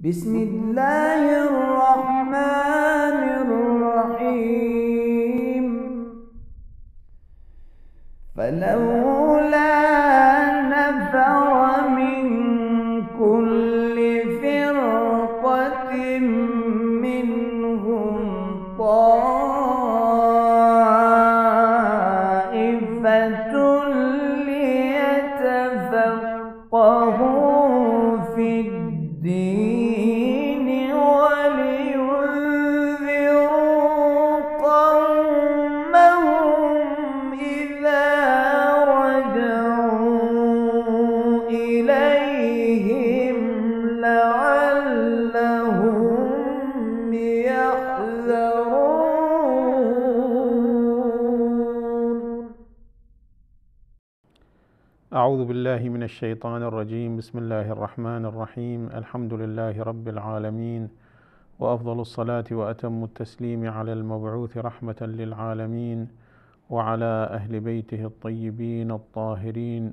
بسم الله الرحمن الرحيم فلو الشيطان الرجيم بسم الله الرحمن الرحيم الحمد لله رب العالمين وافضل الصلاه واتم التسليم على المبعوث رحمه للعالمين وعلى اهل بيته الطيبين الطاهرين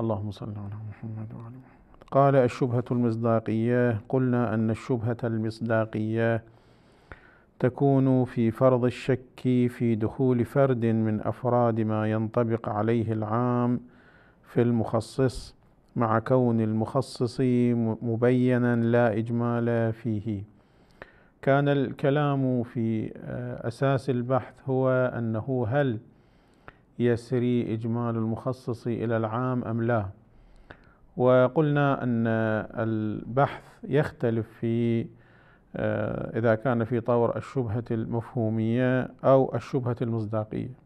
اللهم صل على محمد وعلى محمد قال الشبهه المصداقيه قلنا ان الشبهه المصداقيه تكون في فرض الشك في دخول فرد من افراد ما ينطبق عليه العام في المخصص مع كون المخصص مبينا لا إجمال فيه كان الكلام في آه، أساس البحث هو أنه هل يسري إجمال المخصص إلى العام أم لا وقلنا أن البحث يختلف في آه، إذا كان في طور الشبهة المفهومية أو الشبهة المصداقية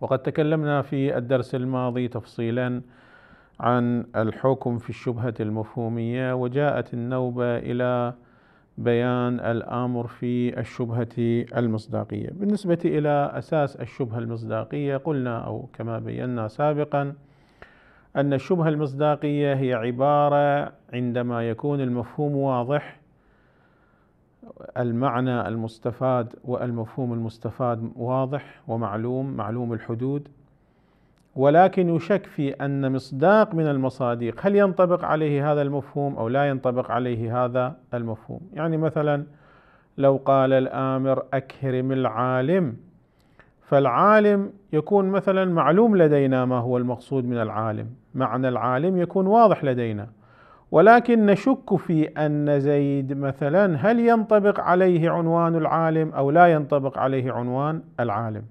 وقد تكلمنا في الدرس الماضي تفصيلا عن الحكم في الشبهة المفهومية وجاءت النوبة إلى بيان الامر في الشبهه المصداقيه، بالنسبه الى اساس الشبهه المصداقيه قلنا او كما بينا سابقا ان الشبهه المصداقيه هي عباره عندما يكون المفهوم واضح المعنى المستفاد والمفهوم المستفاد واضح ومعلوم معلوم الحدود ولكن يشك في ان مصداق من المصادق هل ينطبق عليه هذا المفهوم او لا ينطبق عليه هذا المفهوم يعني مثلا لو قال الامر اكرم العالم فالعالم يكون مثلا معلوم لدينا ما هو المقصود من العالم معنى العالم يكون واضح لدينا ولكن نشك في ان زيد مثلا هل ينطبق عليه عنوان العالم او لا ينطبق عليه عنوان العالم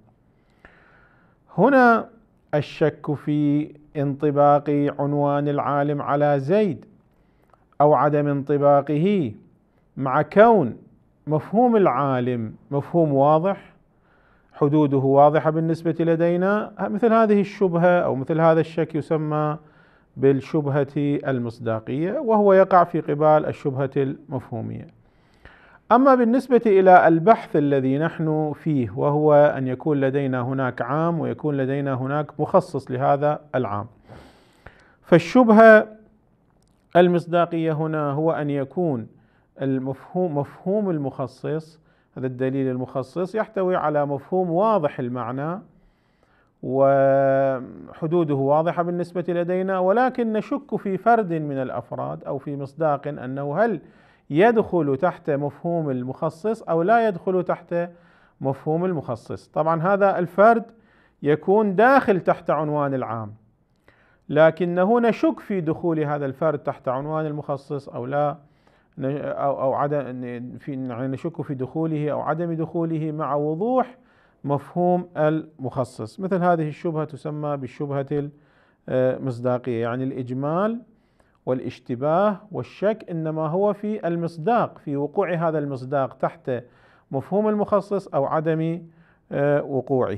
هنا الشك في انطباق عنوان العالم على زيد او عدم انطباقه مع كون مفهوم العالم مفهوم واضح حدوده واضحه بالنسبه لدينا مثل هذه الشبهه او مثل هذا الشك يسمى بالشبهة المصداقية وهو يقع في قبال الشبهة المفهومية. أما بالنسبة إلى البحث الذي نحن فيه وهو أن يكون لدينا هناك عام ويكون لدينا هناك مخصص لهذا العام. فالشبهة المصداقية هنا هو أن يكون المفهوم مفهوم المخصص هذا الدليل المخصص يحتوي على مفهوم واضح المعنى وحدوده واضحه بالنسبه لدينا ولكن نشك في فرد من الافراد او في مصداق انه هل يدخل تحت مفهوم المخصص او لا يدخل تحت مفهوم المخصص طبعا هذا الفرد يكون داخل تحت عنوان العام لكنه نشك في دخول هذا الفرد تحت عنوان المخصص او لا او او عدم في نشك في دخوله او عدم دخوله مع وضوح مفهوم المخصص مثل هذه الشبهة تسمى بالشبهة المصداقية يعني الإجمال والاشتباه والشك إنما هو في المصداق في وقوع هذا المصداق تحت مفهوم المخصص أو عدم آه، وقوعه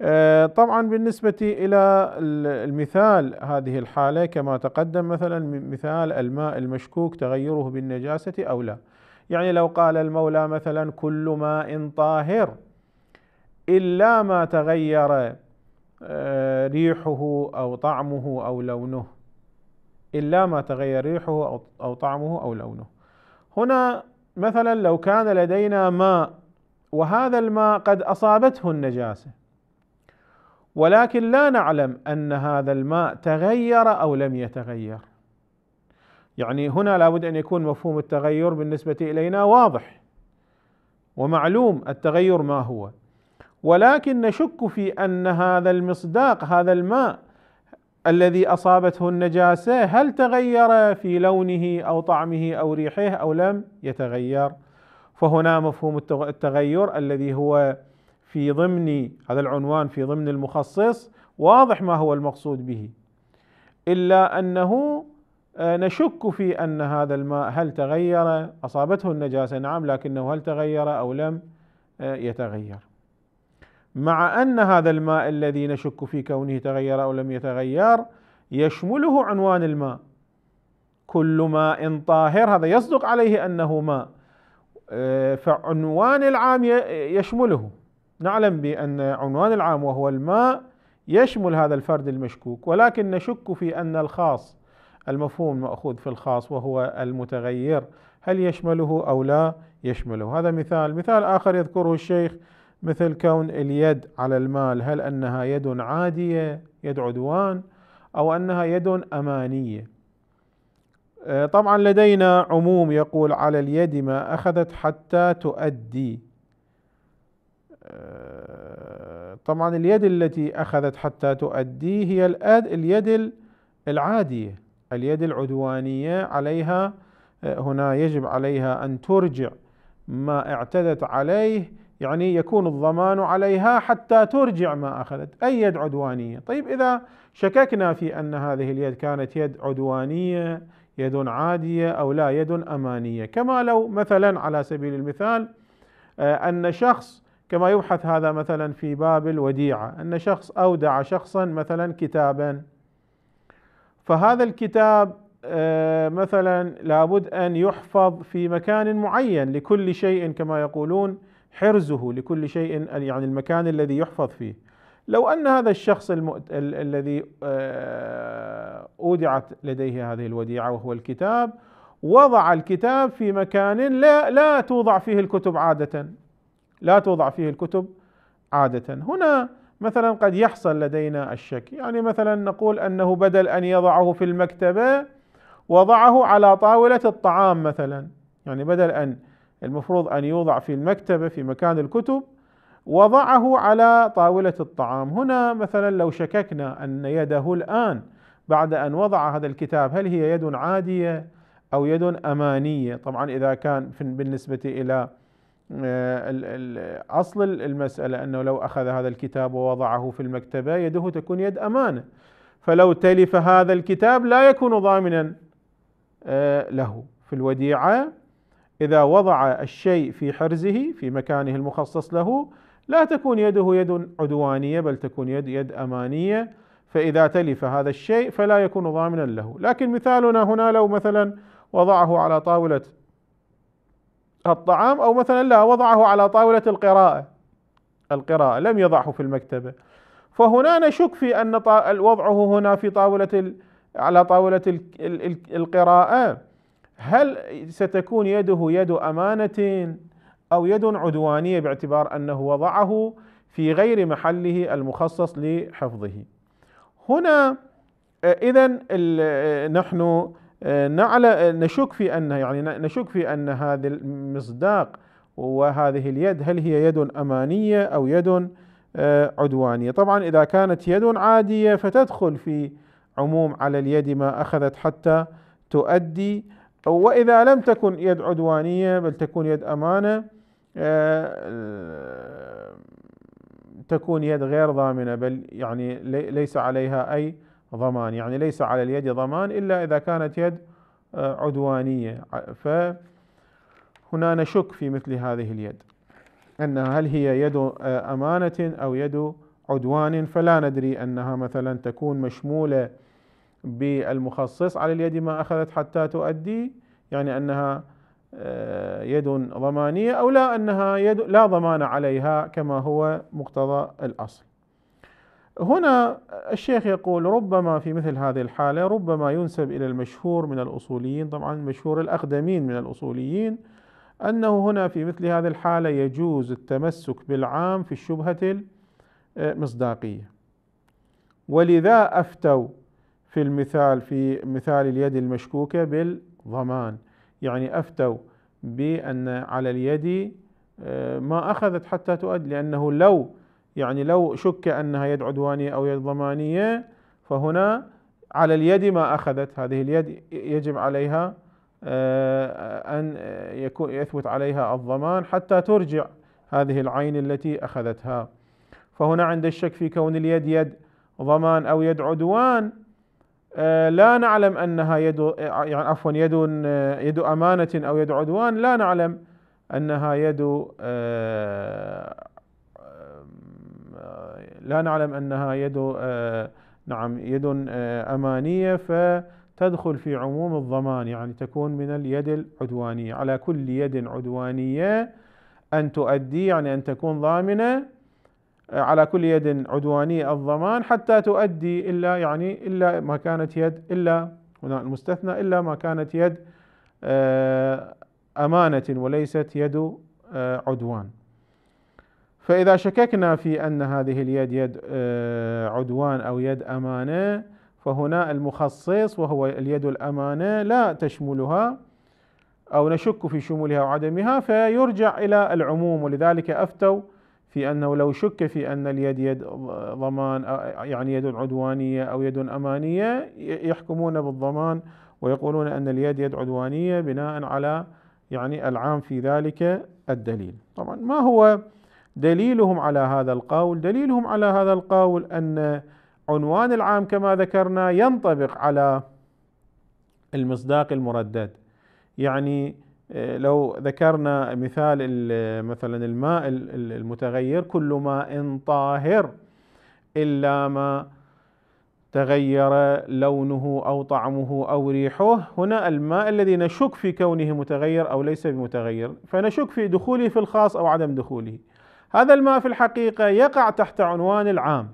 آه، طبعا بالنسبة إلى المثال هذه الحالة كما تقدم مثلا مثال الماء المشكوك تغيره بالنجاسة أو لا يعني لو قال المولى مثلا كل ماء طاهر إلا ما تغير آه، ريحه أو طعمه أو لونه إلا ما تغير ريحه أو طعمه أو لونه هنا مثلا لو كان لدينا ماء وهذا الماء قد أصابته النجاسة ولكن لا نعلم أن هذا الماء تغير أو لم يتغير يعني هنا لابد أن يكون مفهوم التغير بالنسبة إلينا واضح ومعلوم التغير ما هو ولكن نشك في ان هذا المصداق هذا الماء الذي اصابته النجاسه هل تغير في لونه او طعمه او ريحه او لم يتغير فهنا مفهوم التغير الذي هو في ضمن هذا العنوان في ضمن المخصص واضح ما هو المقصود به الا انه آه، نشك في ان هذا الماء هل تغير اصابته النجاسه نعم لكنه هل تغير او لم آه، يتغير مع ان هذا الماء الذي نشك في كونه تغير او لم يتغير يشمله عنوان الماء كل ماء طاهر هذا يصدق عليه انه ماء آه، فعنوان العام يشمله نعلم بان عنوان العام وهو الماء يشمل هذا الفرد المشكوك ولكن نشك في ان الخاص المفهوم المأخوذ في الخاص وهو المتغير هل يشمله او لا يشمله هذا مثال مثال اخر يذكره الشيخ مثل كون اليد على المال هل أنها يد عادية يد عدوان أو أنها يد أمانية آه، طبعا لدينا عموم يقول على اليد ما أخذت حتى تؤدي آه، طبعا اليد التي أخذت حتى تؤدي هي اليد العادية اليد العدوانية عليها آه، هنا يجب عليها أن ترجع ما اعتدت عليه يعني يكون الضمان عليها حتى ترجع ما اخذت اي يد عدوانيه طيب اذا شككنا في ان هذه اليد كانت يد عدوانيه يد عاديه او لا يد امانيه كما لو مثلا على سبيل المثال آه، ان شخص كما يبحث هذا مثلا في باب الوديعه ان شخص اودع شخصا مثلا كتابا فهذا الكتاب آه، مثلا لابد ان يحفظ في مكان معين لكل شيء كما يقولون حرزه لكل شيء يعني المكان الذي يحفظ فيه لو أن هذا الشخص المؤت... ال... الذي آه، أودعت لديه هذه الوديعة وهو الكتاب وضع الكتاب في مكان لا, لا توضع فيه الكتب عادة لا توضع فيه الكتب عادة هنا مثلا قد يحصل لدينا الشك يعني مثلا نقول أنه بدل أن يضعه في المكتبة وضعه على طاولة الطعام مثلا يعني بدل أن المفروض أن يوضع في المكتبة في مكان الكتب وضعه على طاولة الطعام هنا مثلا لو شككنا أن يده الآن بعد أن وضع هذا الكتاب هل هي يد عادية أو يد أمانية طبعا إذا كان بالنسبة إلى آه، أصل المسألة أنه لو أخذ هذا الكتاب ووضعه في المكتبة يده تكون يد أمانة فلو تلف هذا الكتاب لا يكون ضامنا آه، له في الوديعة إذا وضع الشيء في حرزه في مكانه المخصص له لا تكون يده يد عدوانية بل تكون يد يد أمانية فإذا تلف هذا الشيء فلا يكون ضامنا له لكن مثالنا هنا لو مثلا وضعه على طاولة الطعام أو مثلا لا وضعه على طاولة القراءة القراءة لم يضعه في المكتبة فهنا نشك في أن وضعه هنا في طاولة على طاولة القراءة هل ستكون يده يد امانه او يد عدوانيه باعتبار انه وضعه في غير محله المخصص لحفظه. هنا آه، اذا آه، نحن آه، نشك في ان يعني نشك في ان هذا المصداق وهذه اليد هل هي يد امانيه او يد عدوانيه، طبعا اذا كانت يد عاديه فتدخل في عموم على اليد ما اخذت حتى تؤدي أو وإذا لم تكن يد عدوانية بل تكون يد أمانة آه، آه، تكون يد غير ضامنة بل يعني ليس عليها أي ضمان يعني ليس على اليد ضمان إلا إذا كانت يد آه، عدوانية فهنا نشك في مثل هذه اليد أنها هل هي يد أمانة أو يد عدوان فلا ندري أنها مثلا تكون مشمولة بالمخصص على اليد ما أخذت حتى تؤدي يعني أنها آه، يد ضمانية أو لا أنها يد لا ضمان عليها كما هو مقتضى الأصل هنا الشيخ يقول ربما في مثل هذه الحالة ربما ينسب إلى المشهور من الأصوليين طبعا المشهور الأقدمين من الأصوليين أنه هنا في مثل هذه الحالة يجوز التمسك بالعام في الشبهة المصداقية آه، ولذا أفتوا في المثال في مثال اليد المشكوكة بالضمان يعني أفتوا بأن على اليد آه، ما أخذت حتى تؤد لأنه لو يعني لو شك أنها يد عدوانية أو يد ضمانية فهنا على اليد ما أخذت هذه اليد يجب عليها آه، أن يكون يثبت عليها الضمان حتى ترجع هذه العين التي أخذتها فهنا عند الشك في كون اليد يد ضمان أو يد عدوان آه، لا نعلم انها يد يعني عفوا يد آه، يد امانه او يد عدوان لا نعلم انها يد آه، لا نعلم انها يد نعم يد امانيه فتدخل في عموم الضمان يعني تكون من اليد العدوانيه على كل يد عدوانيه ان تؤدي يعني ان تكون ضامنه آه، على كل يد عدوانية الضمان حتى تؤدي إلا يعني إلا ما كانت يد إلا هنا المستثنى إلا ما كانت يد آه، أمانة وليست يد آه، عدوان فإذا شككنا في أن هذه اليد يد عدوان أو يد أمانة فهنا المخصص وهو اليد الأمانة لا تشملها أو نشك في شمولها وعدمها فيرجع إلى العموم ولذلك أفتوا في أنه لو شك في أن اليد يد ضمان يعني يد عدوانية أو يد أمانية يحكمون بالضمان ويقولون أن اليد يد عدوانية بناء على يعني العام في ذلك الدليل طبعا ما هو دليلهم على هذا القول دليلهم على هذا القول أن عنوان العام كما ذكرنا ينطبق على المصداق المردد يعني لو ذكرنا مثال مثلا الماء المتغير كل ماء طاهر إلا ما تغير لونه أو طعمه أو ريحه هنا الماء الذي نشك في كونه متغير أو ليس بمتغير فنشك في دخوله في الخاص أو عدم دخوله هذا الماء في الحقيقة يقع تحت عنوان العام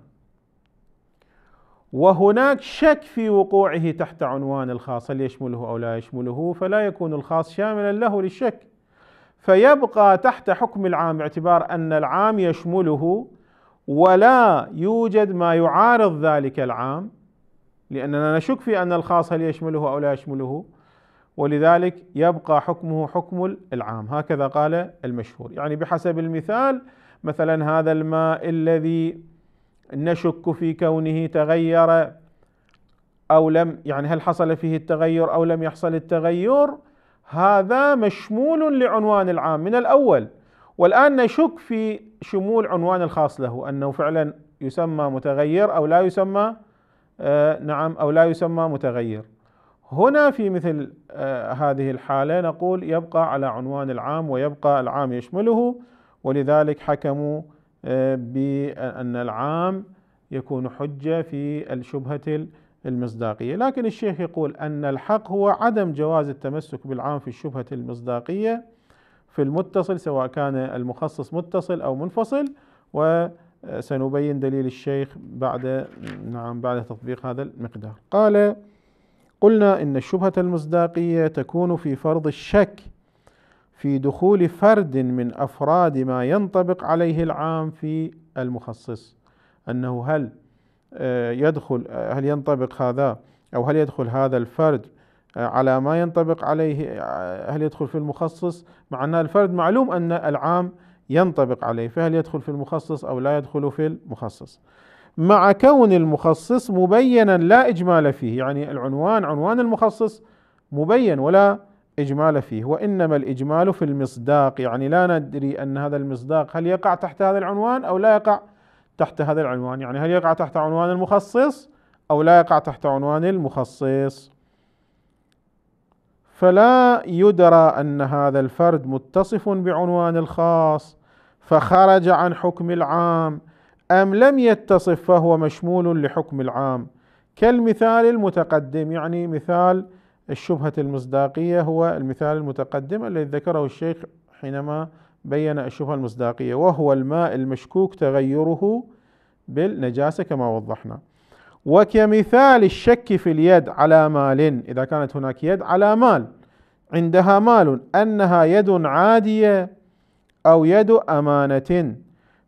وهناك شك في وقوعه تحت عنوان الخاص هل يشمله او لا يشمله فلا يكون الخاص شاملا له للشك فيبقى تحت حكم العام باعتبار ان العام يشمله ولا يوجد ما يعارض ذلك العام لاننا نشك في ان الخاص هل يشمله او لا يشمله ولذلك يبقى حكمه حكم العام هكذا قال المشهور يعني بحسب المثال مثلا هذا الماء الذي نشك في كونه تغير أو لم يعني هل حصل فيه التغير أو لم يحصل التغير هذا مشمول لعنوان العام من الأول والآن نشك في شمول عنوان الخاص له أنه فعلا يسمى متغير أو لا يسمى آه نعم أو لا يسمى متغير هنا في مثل آه هذه الحالة نقول يبقى على عنوان العام ويبقى العام يشمله ولذلك حكموا بأن العام يكون حجة في الشبهة المصداقية لكن الشيخ يقول أن الحق هو عدم جواز التمسك بالعام في الشبهة المصداقية في المتصل سواء كان المخصص متصل أو منفصل وسنبين دليل الشيخ بعد نعم بعد تطبيق هذا المقدار قال قلنا إن الشبهة المصداقية تكون في فرض الشك في دخول فرد من افراد ما ينطبق عليه العام في المخصص انه هل آه، يدخل آه، هل ينطبق هذا او هل يدخل هذا الفرد آه، على ما ينطبق عليه هل يدخل في المخصص مع ان الفرد معلوم ان العام ينطبق عليه فهل يدخل في المخصص او لا يدخل في المخصص مع كون المخصص مبينا لا اجمال فيه يعني العنوان عنوان المخصص مبين ولا إجمال فيه وإنما الإجمال في المصداق يعني لا ندري أن هذا المصداق هل يقع تحت هذا العنوان أو لا يقع تحت هذا العنوان يعني هل يقع تحت عنوان المخصص أو لا يقع تحت عنوان المخصص فلا يدرى أن هذا الفرد متصف بعنوان الخاص فخرج عن حكم العام أم لم يتصف فهو مشمول لحكم العام كالمثال المتقدم يعني مثال الشبهة المصداقية هو المثال المتقدم الذي ذكره الشيخ حينما بين الشبهة المصداقية وهو الماء المشكوك تغيره بالنجاسة كما وضحنا وكمثال الشك في اليد على مال إذا كانت هناك يد على مال عندها مال أنها يد عادية أو يد أمانة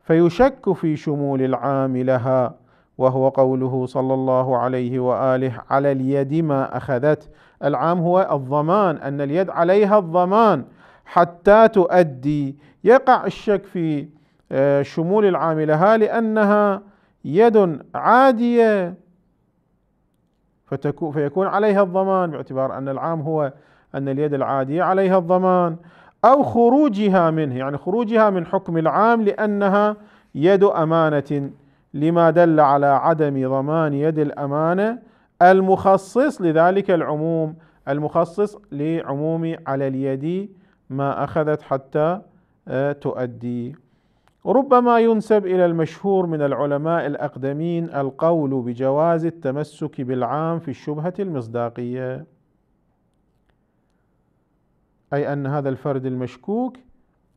فيشك في شمول العام لها وهو قوله صلى الله عليه واله على اليد ما اخذت العام هو الضمان ان اليد عليها الضمان حتى تؤدي يقع الشك في آه، شمول العام لها لانها يد عاديه فيكون عليها الضمان باعتبار ان العام هو ان اليد العاديه عليها الضمان او خروجها منه يعني خروجها من حكم العام لانها يد امانه لما دل على عدم ضمان يد الامانه المخصص لذلك العموم المخصص لعموم على اليد ما اخذت حتى آه، تؤدي ربما ينسب الى المشهور من العلماء الاقدمين القول بجواز التمسك بالعام في الشبهه المصداقيه اي ان هذا الفرد المشكوك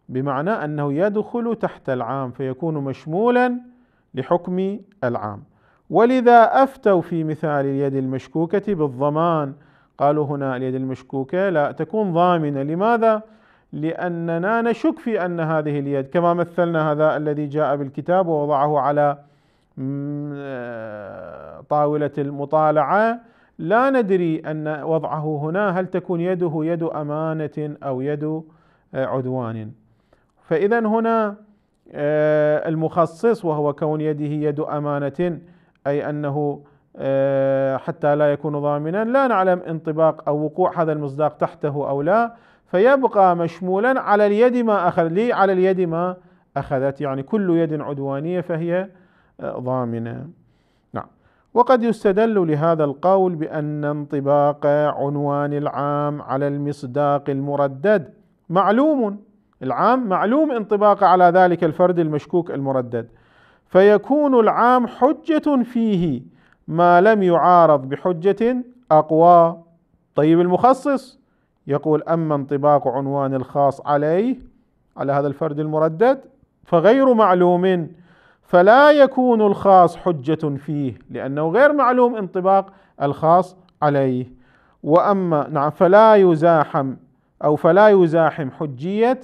بمعنى انه يدخل تحت العام فيكون مشمولا لحكم العام ولذا أفتوا في مثال اليد المشكوكة بالضمان قالوا هنا اليد المشكوكة لا تكون ضامنة لماذا؟ لأننا نشك في أن هذه اليد كما مثلنا هذا الذي جاء بالكتاب ووضعه على آه، طاولة المطالعة لا ندري أن وضعه هنا هل تكون يده يد أمانة أو يد آه، عدوان فإذا هنا آه، المخصص وهو كون يده يد أمانة أي أنه آه، حتى لا يكون ضامنا لا نعلم انطباق أو وقوع هذا المصداق تحته أو لا فيبقى مشمولا على اليد ما أخذ لي على اليد ما أخذت يعني كل يد عدوانية فهي آه، ضامنة نعم وقد يستدل لهذا القول بأن انطباق عنوان العام على المصداق المردد معلوم العام معلوم انطباقه على ذلك الفرد المشكوك المردد فيكون العام حجة فيه ما لم يعارض بحجة أقوى طيب المخصص يقول أما انطباق عنوان الخاص عليه على هذا الفرد المردد فغير معلوم فلا يكون الخاص حجة فيه لأنه غير معلوم انطباق الخاص عليه وأما نعم فلا يزاحم أو فلا يزاحم حجية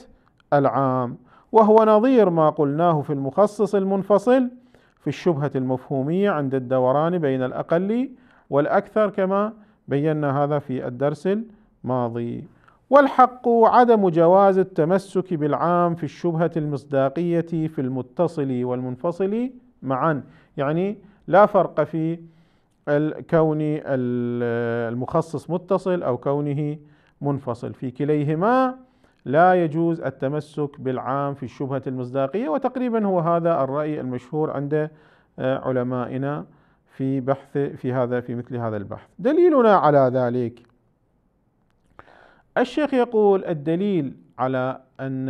العام وهو نظير ما قلناه في المخصص المنفصل في الشبهة المفهومية عند الدوران بين الأقل والأكثر كما بينا هذا في الدرس الماضي والحق عدم جواز التمسك بالعام في الشبهة المصداقية في المتصل والمنفصل معا يعني لا فرق في الكون المخصص متصل أو كونه منفصل في كليهما لا يجوز التمسك بالعام في الشبهة المصداقية وتقريبا هو هذا الرأي المشهور عند آه، علمائنا في بحث في هذا في مثل هذا البحث دليلنا على ذلك الشيخ يقول الدليل على أن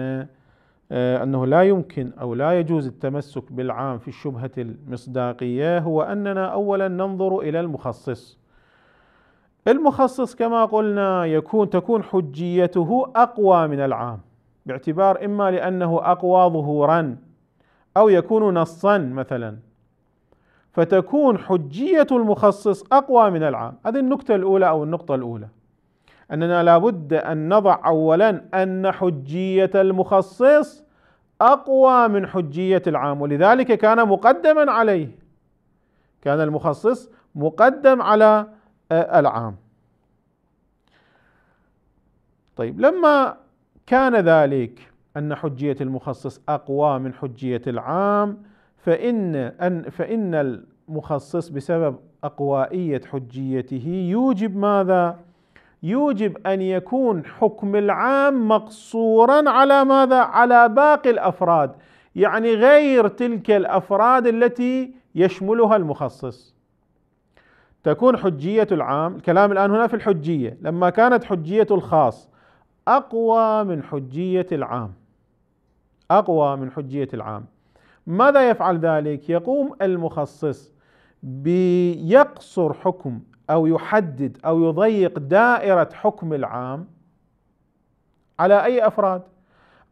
آه، أنه لا يمكن أو لا يجوز التمسك بالعام في الشبهة المصداقية هو أننا أولا ننظر إلى المخصص المخصص كما قلنا يكون تكون حجيته أقوى من العام باعتبار إما لأنه أقوى ظهورا أو يكون نصا مثلا فتكون حجية المخصص أقوى من العام هذه النكتة الأولى أو النقطة الأولى أننا لابد أن نضع أولا أن حجية المخصص أقوى من حجية العام ولذلك كان مقدما عليه كان المخصص مقدم على العام طيب لما كان ذلك أن حجية المخصص أقوى من حجية العام فإن أن فإن المخصص بسبب أقوائية حجيته يوجب ماذا؟ يوجب أن يكون حكم العام مقصورا على ماذا؟ على باقي الأفراد يعني غير تلك الأفراد التي يشملها المخصص تكون حجية العام الكلام الآن هنا في الحجية لما كانت حجية الخاص أقوى من حجية العام أقوى من حجية العام ماذا يفعل ذلك؟ يقوم المخصص بيقصر حكم أو يحدد أو يضيق دائرة حكم العام على أي أفراد؟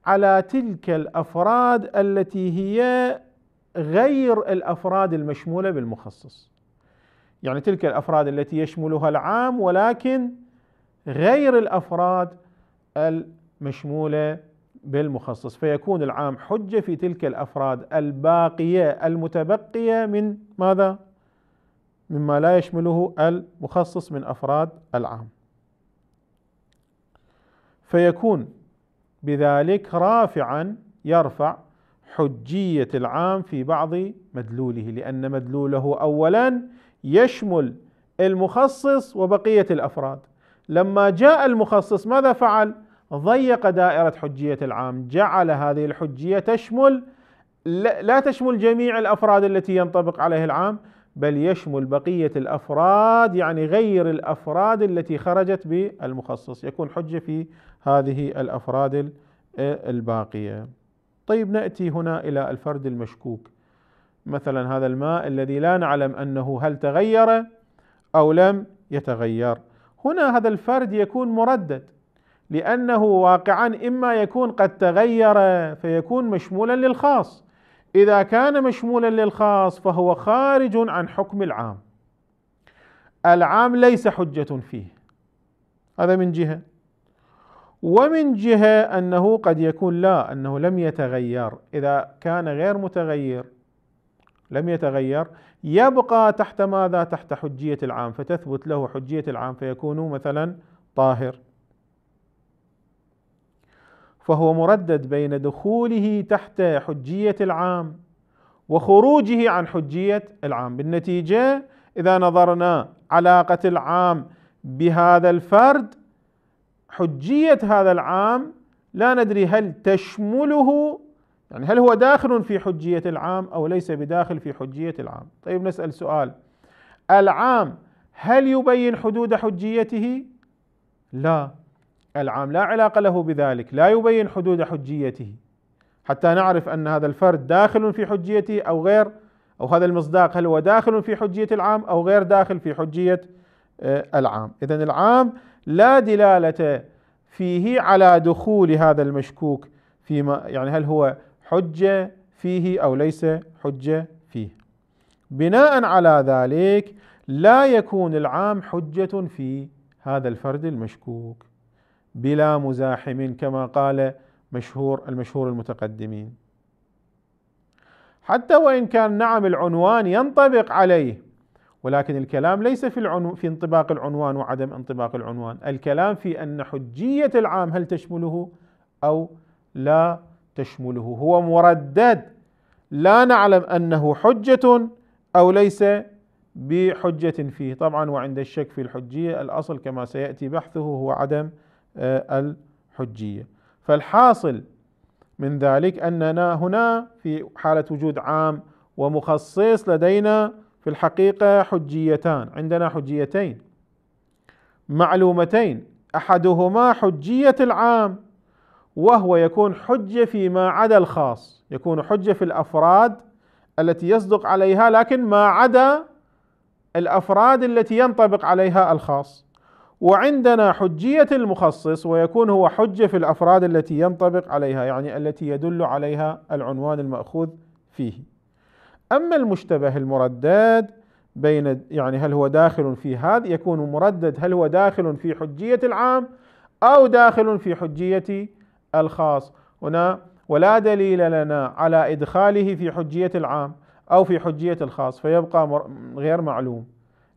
على تلك الأفراد التي هي غير الأفراد المشمولة بالمخصص يعني تلك الافراد التي يشملها العام ولكن غير الافراد المشموله بالمخصص فيكون العام حجه في تلك الافراد الباقيه المتبقيه من ماذا؟ مما لا يشمله المخصص من افراد العام. فيكون بذلك رافعا يرفع حجيه العام في بعض مدلوله لان مدلوله اولا يشمل المخصص وبقية الأفراد لما جاء المخصص ماذا فعل؟ ضيق دائرة حجية العام جعل هذه الحجية تشمل لا تشمل جميع الأفراد التي ينطبق عليه العام بل يشمل بقية الأفراد يعني غير الأفراد التي خرجت بالمخصص يكون حجة في هذه الأفراد آه، الباقية طيب نأتي هنا إلى الفرد المشكوك مثلا هذا الماء الذي لا نعلم انه هل تغير او لم يتغير هنا هذا الفرد يكون مردد لانه واقعا اما يكون قد تغير فيكون مشمولا للخاص اذا كان مشمولا للخاص فهو خارج عن حكم العام العام ليس حجه فيه هذا من جهه ومن جهه انه قد يكون لا انه لم يتغير اذا كان غير متغير لم يتغير يبقى تحت ماذا تحت حجية العام فتثبت له حجية العام فيكون مثلا طاهر فهو مردد بين دخوله تحت حجية العام وخروجه عن حجية العام بالنتيجة إذا نظرنا علاقة العام بهذا الفرد حجية هذا العام لا ندري هل تشمله يعني هل هو داخل في حجية العام أو ليس بداخل في حجية العام طيب نسأل سؤال العام هل يبين حدود حجيته لا العام لا علاقة له بذلك لا يبين حدود حجيته حتى نعرف أن هذا الفرد داخل في حجيته أو غير أو هذا المصداق هل هو داخل في حجية العام أو غير داخل في حجية آه، العام إذا العام لا دلالة فيه على دخول هذا المشكوك فيما يعني هل هو حجة فيه أو ليس حجة فيه بناء على ذلك لا يكون العام حجة في هذا الفرد المشكوك بلا مزاحم كما قال مشهور المشهور المتقدمين حتى وإن كان نعم العنوان ينطبق عليه ولكن الكلام ليس في العنو في انطباق العنوان وعدم انطباق العنوان، الكلام في ان حجيه العام هل تشمله او لا تشمله هو مردد لا نعلم انه حجه او ليس بحجه فيه طبعا وعند الشك في الحجيه الاصل كما سياتي بحثه هو عدم آه، الحجيه فالحاصل من ذلك اننا هنا في حاله وجود عام ومخصص لدينا في الحقيقه حجيتان عندنا حجيتين معلومتين احدهما حجيه العام وهو يكون حجة فيما عدا الخاص يكون حجة في الأفراد التي يصدق عليها لكن ما عدا الأفراد التي ينطبق عليها الخاص وعندنا حجية المخصص ويكون هو حجة في الأفراد التي ينطبق عليها يعني التي يدل عليها العنوان المأخوذ فيه أما المشتبه المردد بين يعني هل هو داخل في هذا يكون مردد هل هو داخل في حجية العام أو داخل في حجية الخاص هنا ولا دليل لنا على إدخاله في حجية العام أو في حجية الخاص فيبقى غير معلوم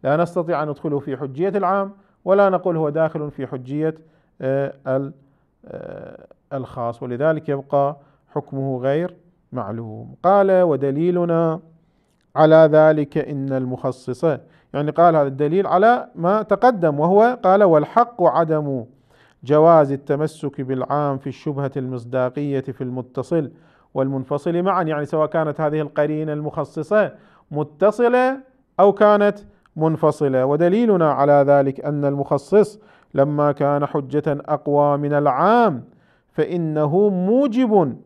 لا نستطيع أن ندخله في حجية العام ولا نقول هو داخل في حجية آه، آه، الخاص ولذلك يبقى حكمه غير معلوم قال ودليلنا على ذلك إن المخصصة يعني قال هذا الدليل على ما تقدم وهو قال والحق عدم جواز التمسك بالعام في الشبهة المصداقية في المتصل والمنفصل معا يعني سواء كانت هذه القرينة المخصصة متصلة أو كانت منفصلة ودليلنا على ذلك أن المخصص لما كان حجة أقوى من العام فإنه موجب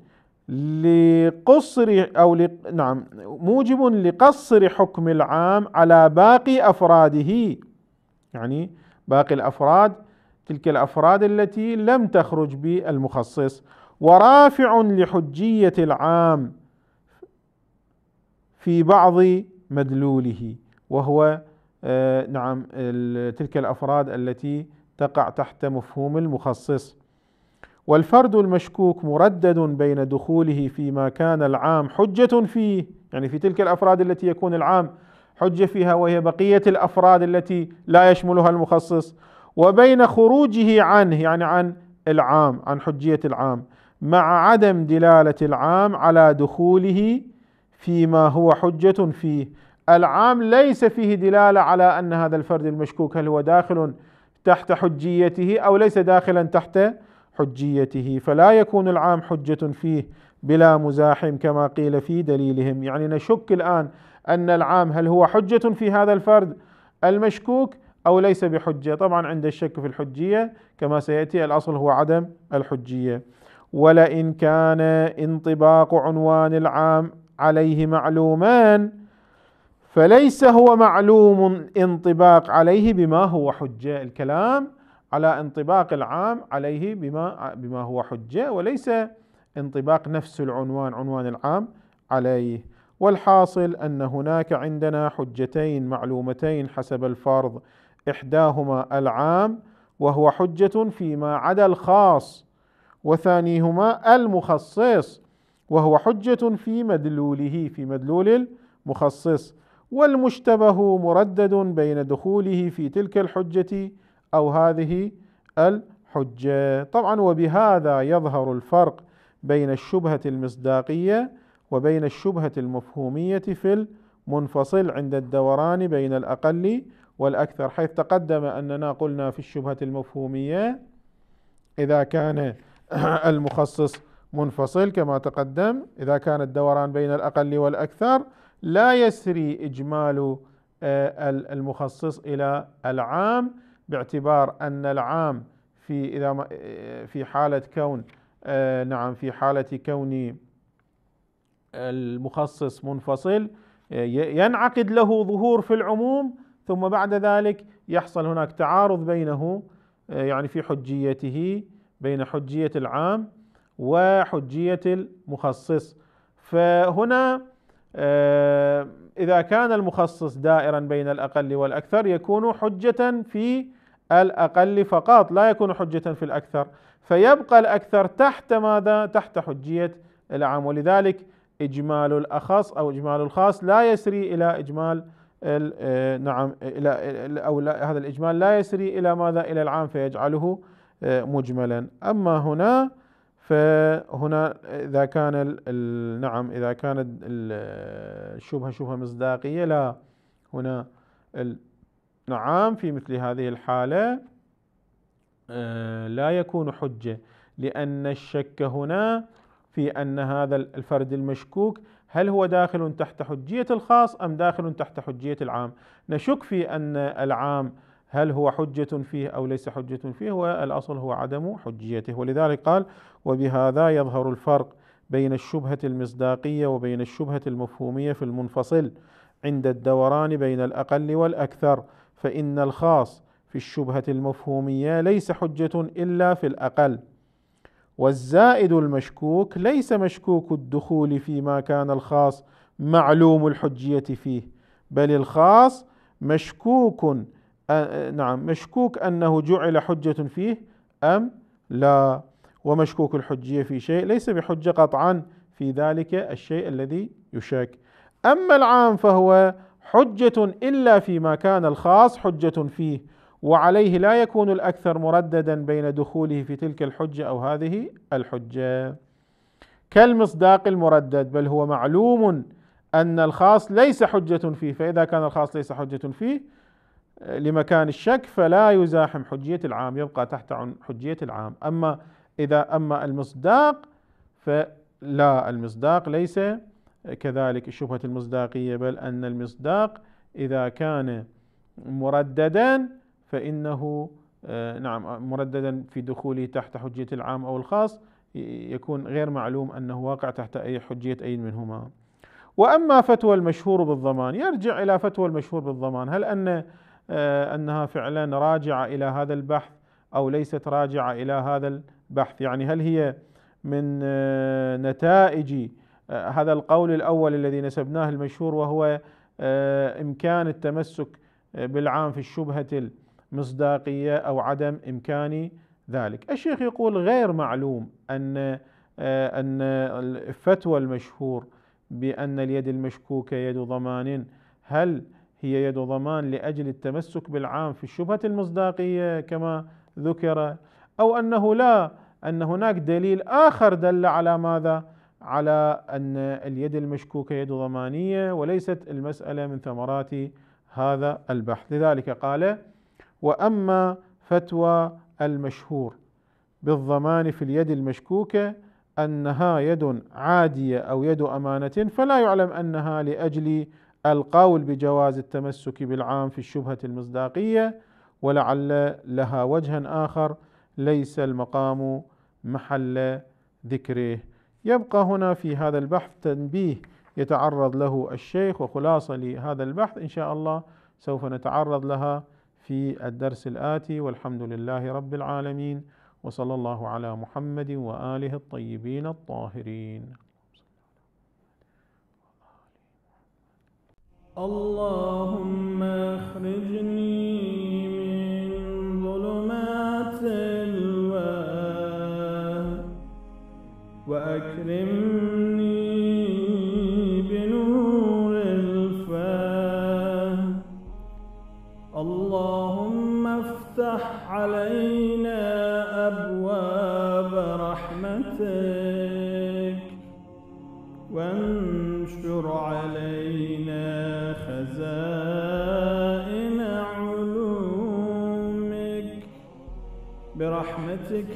لقصر أو ل... نعم موجب لقصر حكم العام على باقي أفراده يعني باقي الأفراد تلك الافراد التي لم تخرج بالمخصص ورافع لحجيه العام في بعض مدلوله وهو آه، نعم تلك الافراد التي تقع تحت مفهوم المخصص والفرد المشكوك مردد بين دخوله فيما كان العام حجة فيه يعني في تلك الأفراد التي يكون العام حجة فيها وهي بقية الأفراد التي لا يشملها المخصص وبين خروجه عنه يعني عن العام عن حجية العام مع عدم دلالة العام على دخوله فيما هو حجة فيه العام ليس فيه دلالة على أن هذا الفرد المشكوك هل هو داخل تحت حجيته أو ليس داخلا تحت حجيته فلا يكون العام حجة فيه بلا مزاحم كما قيل في دليلهم يعني نشك الآن أن العام هل هو حجة في هذا الفرد المشكوك أو ليس بحجة طبعا عند الشك في الحجية كما سيأتي الأصل هو عدم الحجية ولئن كان انطباق عنوان العام عليه معلومان فليس هو معلوم انطباق عليه بما هو حجة الكلام على انطباق العام عليه بما بما هو حجة وليس انطباق نفس العنوان عنوان العام عليه والحاصل أن هناك عندنا حجتين معلومتين حسب الفرض إحداهما العام وهو حجة فيما عدا الخاص وثانيهما المخصص وهو حجة في مدلوله في مدلول المخصص والمشتبه مردد بين دخوله في تلك الحجة أو هذه الحجة طبعا وبهذا يظهر الفرق بين الشبهة المصداقية وبين الشبهة المفهومية في المنفصل عند الدوران بين الأقل والأكثر حيث تقدم أننا قلنا في الشبهة المفهومية إذا كان المخصص منفصل كما تقدم إذا كان الدوران بين الأقل والأكثر لا يسري إجمال آه، المخصص إلى العام باعتبار أن العام في إذا آه، في حالة كون آه، نعم في حالة كون المخصص منفصل ينعقد له ظهور في العموم ثم بعد ذلك يحصل هناك تعارض بينه آه، يعني في حجيته بين حجية العام وحجية المخصص فهنا آه، إذا كان المخصص دائرا بين الأقل والأكثر يكون حجة في الأقل فقط لا يكون حجة في الأكثر فيبقى الأكثر تحت ماذا؟ تحت حجية العام ولذلك إجمال الأخص أو إجمال الخاص لا يسري إلى إجمال آه، نعم آه، الى آه، او لا هذا الاجمال لا يسري الى ماذا؟ الى العام فيجعله مجملا، اما هنا فهنا اذا كان نعم اذا كانت الشبهه شبهه مصداقيه لا هنا نعم في مثل هذه الحاله لا يكون حجه لان الشك هنا في ان هذا الفرد المشكوك هل هو داخل تحت حجية الخاص أم داخل تحت حجية العام نشك في أن العام هل هو حجة فيه أو ليس حجة فيه والأصل هو عدم حجيته ولذلك قال وبهذا يظهر الفرق بين الشبهة المصداقية وبين الشبهة المفهومية في المنفصل عند الدوران بين الأقل والأكثر فإن الخاص في الشبهة المفهومية ليس حجة إلا في الأقل والزائد المشكوك ليس مشكوك الدخول فيما كان الخاص معلوم الحجية فيه بل الخاص مشكوك نعم مشكوك أنه جعل حجة فيه أم لا ومشكوك الحجية في شيء ليس بحجة قطعا في ذلك الشيء الذي يشاك أما العام فهو حجة إلا فيما كان الخاص حجة فيه وعليه لا يكون الاكثر مرددا بين دخوله في تلك الحجه او هذه الحجه كالمصداق المردد بل هو معلوم ان الخاص ليس حجه فيه فاذا كان الخاص ليس حجه فيه آه، لمكان الشك فلا يزاحم حجيه العام يبقى تحت حجيه العام اما اذا اما المصداق فلا المصداق ليس كذلك الشبهه المصداقيه بل ان المصداق اذا كان مرددا فإنه آه، نعم آه، مرددا في دخوله تحت حجية العام أو الخاص يكون غير معلوم أنه واقع تحت أي حجية أي منهما وأما فتوى المشهور بالضمان يرجع إلى فتوى المشهور بالضمان هل أن آه، أنها فعلا راجعة إلى هذا البحث أو ليست راجعة إلى هذا البحث يعني هل هي من نتائج هذا القول الأول الذي نسبناه المشهور وهو إمكان التمسك بالعام في الشبهة مصداقية أو عدم إمكاني ذلك الشيخ يقول غير معلوم أن آه، أن الفتوى المشهور بأن اليد المشكوكة يد ضمان هل هي يد ضمان لأجل التمسك بالعام في الشبهة المصداقية كما ذكر أو أنه لا أن هناك دليل آخر دل على ماذا على أن اليد المشكوكة يد ضمانية وليست المسألة من ثمرات هذا البحث لذلك قال واما فتوى المشهور بالضمان في اليد المشكوكه انها يد عاديه او يد امانه فلا يعلم انها لاجل القول بجواز التمسك بالعام في الشبهه المصداقيه ولعل لها وجها اخر ليس المقام محل ذكره يبقى هنا في هذا البحث تنبيه يتعرض له الشيخ وخلاصه لهذا البحث ان شاء الله سوف نتعرض لها في الدرس الآتي والحمد لله رب العالمين وصلى الله على محمد وآله الطيبين الطاهرين اللهم اخرجني من ظلمات الوهم وأك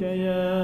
بك يا